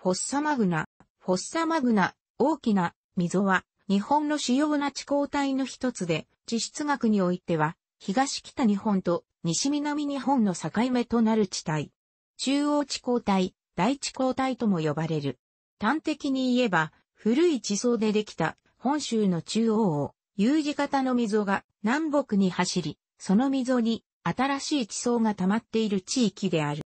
フォッサマグナ、フォッサマグナ、大きな溝は、日本の主要な地高帯の一つで、地質学においては、東北日本と西南日本の境目となる地帯。中央地高帯、大地高帯とも呼ばれる。端的に言えば、古い地層でできた本州の中央を U 字型の溝が南北に走り、その溝に新しい地層が溜まっている地域である。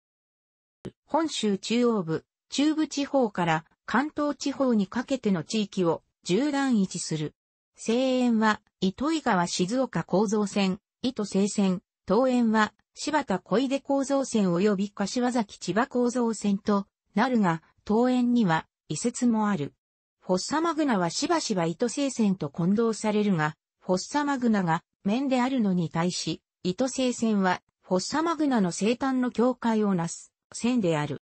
本州中央部、中部地方から関東地方にかけての地域を縦断位置する。西園は、糸井川静岡構造線、糸西線、東園は、柴田小出構造線及び柏崎千葉構造線となるが、東園には移設もある。フォッサマグナはしばしば糸西線と混同されるが、フォッサマグナが面であるのに対し、糸西線はフォッサマグナの生誕の境界をなす線である。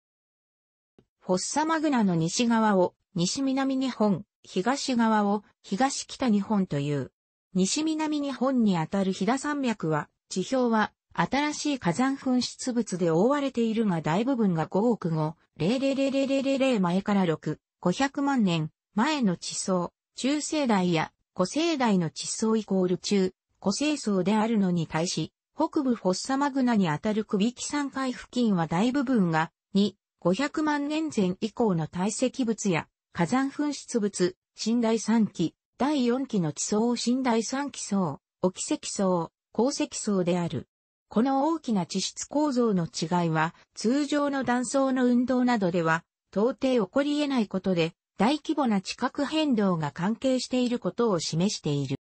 フォッサマグナの西側を西南日本、東側を東北日本という。西南日本にあたる飛騨山脈は、地表は新しい火山噴出物で覆われているが大部分が5億5、0000000前から6、500万年前の地層、中世代や古生代の地層イコール中、古生層であるのに対し、北部フォッサマグナにあたる首木山海付近は大部分が2、500万年前以降の堆積物や火山噴出物、新第3期、第4期の地層を新第3期層、沖積層、鉱石層である。この大きな地質構造の違いは、通常の断層の運動などでは、到底起こり得ないことで、大規模な地殻変動が関係していることを示している。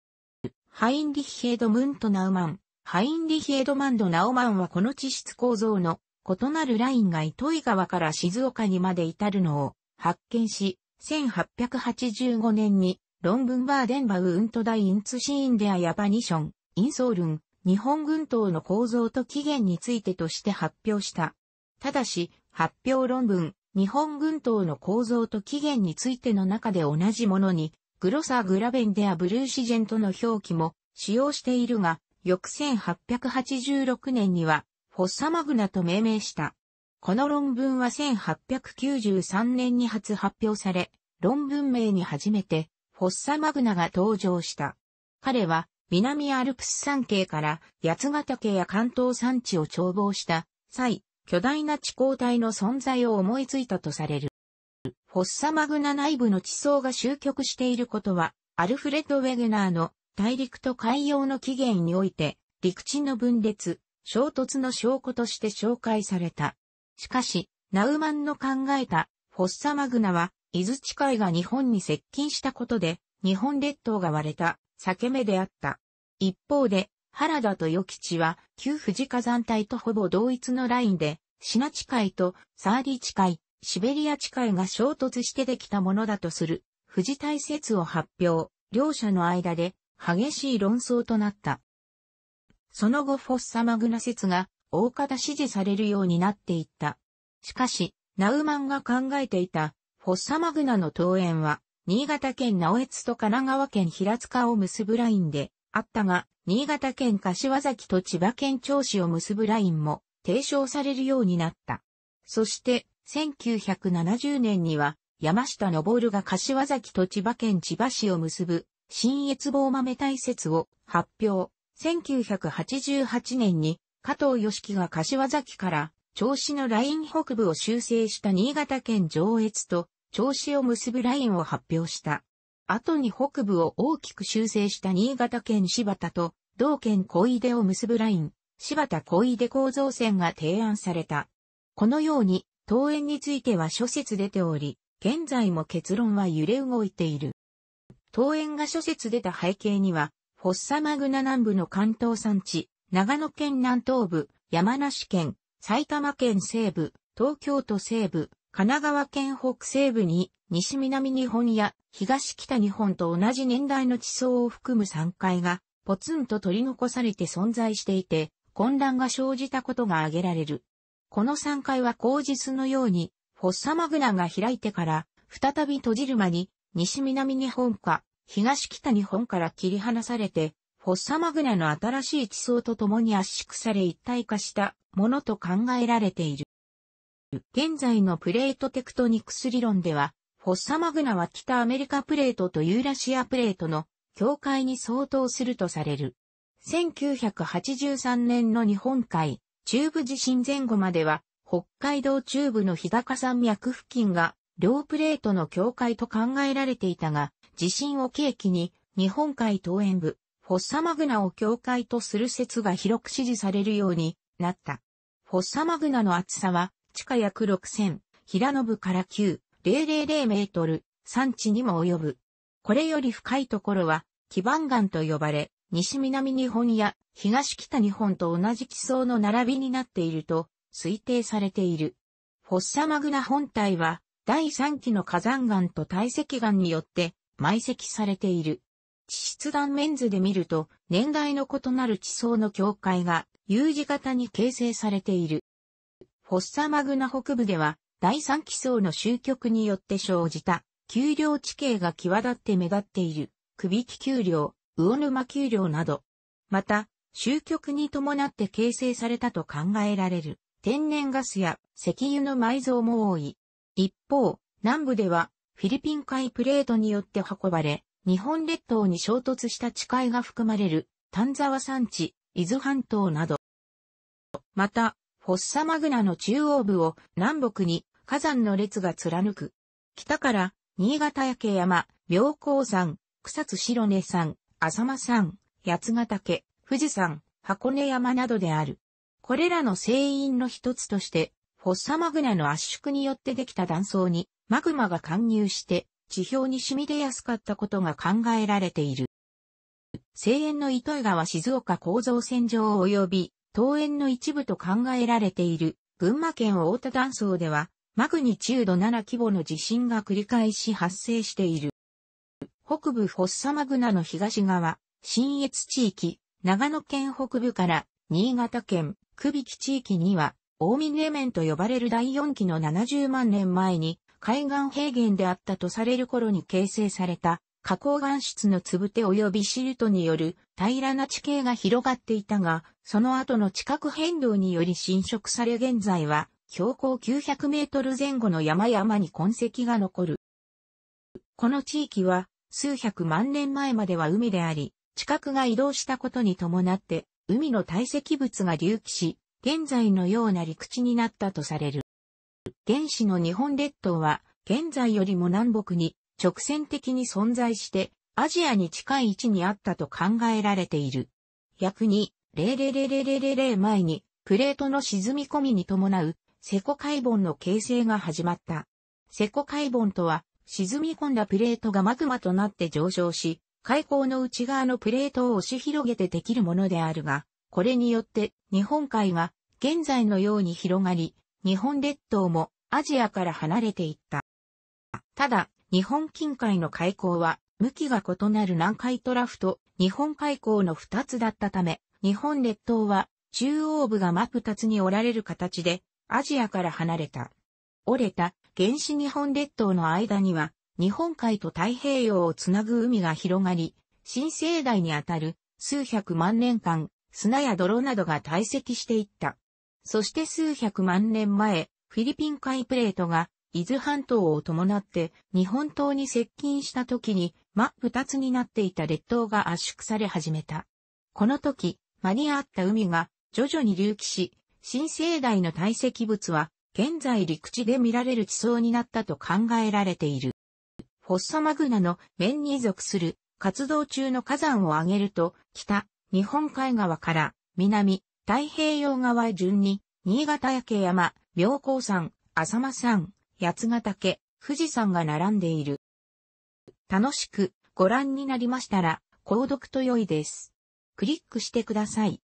ハインリヒエドムント・ナウマン、ハインリヒエドマンド・ナウマンはこの地質構造の異なるラインが糸井川から静岡にまで至るのを発見し、1885年に論文バーデンバウントダインツシーンデアヤバニション、インソールン、日本軍島の構造と起源についてとして発表した。ただし、発表論文、日本軍島の構造と起源についての中で同じものに、グロサーグラベンデアブルーシジェントの表記も使用しているが、翌1886年にはフォッサマグナと命名した。この論文は1893年に初発表され、論文名に初めて、フォッサマグナが登場した。彼は、南アルプス山系から八ヶ岳や関東山地を眺望した際、巨大な地高帯の存在を思いついたとされる。フォッサマグナ内部の地層が集局していることは、アルフレッド・ウェグナーの大陸と海洋の起源において、陸地の分裂、衝突の証拠として紹介された。しかし、ナウマンの考えたフォッサマグナは、伊豆地海が日本に接近したことで、日本列島が割れた、裂け目であった。一方で、原田と与吉は、旧富士火山帯とほぼ同一のラインで、シナ地海とサーディ地海、シベリア地海が衝突してできたものだとする、富士大説を発表、両者の間で激しい論争となった。その後フォッサマグナ説が大方支持されるようになっていった。しかし、ナウマンが考えていたフォッサマグナの登園は、新潟県直江津と神奈川県平塚を結ぶラインであったが、新潟県柏崎と千葉県銚子を結ぶラインも提唱されるようになった。そして、1970年には、山下昇が柏崎と千葉県千葉市を結ぶ、新越棒豆大説を発表。1988年に加藤義樹が柏崎から調子のライン北部を修正した新潟県上越と調子を結ぶラインを発表した。後に北部を大きく修正した新潟県柴田と同県小出を結ぶライン、柴田小出構造線が提案された。このように、東園については諸説出ており、現在も結論は揺れ動いている。東園が諸説出た背景には、フォッサマグナ南部の関東山地、長野県南東部、山梨県、埼玉県西部、東京都西部、神奈川県北西部に、西南日本や東北日本と同じ年代の地層を含む3階が、ポツンと取り残されて存在していて、混乱が生じたことが挙げられる。この3階は口実のように、フォッサマグナが開いてから、再び閉じる間に、西南日本か、東北日本から切り離されて、フォッサマグナの新しい地層と共に圧縮され一体化したものと考えられている。現在のプレートテクトニクス理論では、フォッサマグナは北アメリカプレートとユーラシアプレートの境界に相当するとされる。1983年の日本海、中部地震前後までは、北海道中部の日高山脈付近が両プレートの境界と考えられていたが、地震を契機に日本海東沿部、フォッサマグナを境界とする説が広く支持されるようになった。フォッサマグナの厚さは地下約6000、平野部から9、000メートル、山地にも及ぶ。これより深いところは、基盤岩と呼ばれ、西南日本や東北日本と同じ地層の並びになっていると推定されている。フォッサマグナ本体は第3期の火山岩と堆積岩によって埋積されている。地質断面図で見ると、年代の異なる地層の境界が U 字型に形成されている。フォッサマグナ北部では、第三期層の集局によって生じた、丘陵地形が際立って目立っている、首木丘陵、魚沼丘陵など。また、集局に伴って形成されたと考えられる、天然ガスや石油の埋蔵も多い。一方、南部ではフィリピン海プレートによって運ばれ、日本列島に衝突した地海が含まれる丹沢山地、伊豆半島など。また、フォッサマグナの中央部を南北に火山の列が貫く。北から、新潟焼山、妙高山、草津白根山、浅間山、八ヶ岳、富士山、箱根山などである。これらの聖因の一つとして、ホッサマグナの圧縮によってできた断層にマグマが貫入して地表に染み出やすかったことが考えられている。西縁の糸魚川静岡構造線上及び東縁の一部と考えられている群馬県大田断層ではマグニチュード7規模の地震が繰り返し発生している。北部フォッサマグナの東側、新越地域、長野県北部から新潟県、久引地域には大メ面と呼ばれる第四期の70万年前に、海岸平原であったとされる頃に形成された、花崗岩質のつぶて及びシルトによる平らな地形が広がっていたが、その後の地殻変動により侵食され現在は、標高900メートル前後の山々に痕跡が残る。この地域は、数百万年前までは海であり、地殻が移動したことに伴って、海の堆積物が隆起し、現在のような陸地になったとされる。原始の日本列島は、現在よりも南北に直線的に存在して、アジアに近い位置にあったと考えられている。に、レ0レレレレレ前に、プレートの沈み込みに伴う、セコ海盆の形成が始まった。セコ海盆とは、沈み込んだプレートがマグマとなって上昇し、海溝の内側のプレートを押し広げてできるものであるが、これによって日本海が現在のように広がり、日本列島もアジアから離れていった。ただ、日本近海の海溝は向きが異なる南海トラフと日本海溝の二つだったため、日本列島は中央部が真っ二つに折られる形でアジアから離れた。折れた原始日本列島の間には日本海と太平洋をつなぐ海が広がり、新生代にあたる数百万年間砂や泥などが堆積していった。そして数百万年前、フィリピン海プレートが伊豆半島を伴って日本島に接近した時に真っ二つになっていた列島が圧縮され始めた。この時、間に合った海が徐々に隆起し、新生代の堆積物は現在陸地で見られる地層になったと考えられている。フォッサマグナの面に属する活動中の火山を挙げると、北、日本海側から南、太平洋側へ順に、新潟や山、妙高山、浅間山、八ヶ岳、富士山が並んでいる。楽しくご覧になりましたら、購読と良いです。クリックしてください。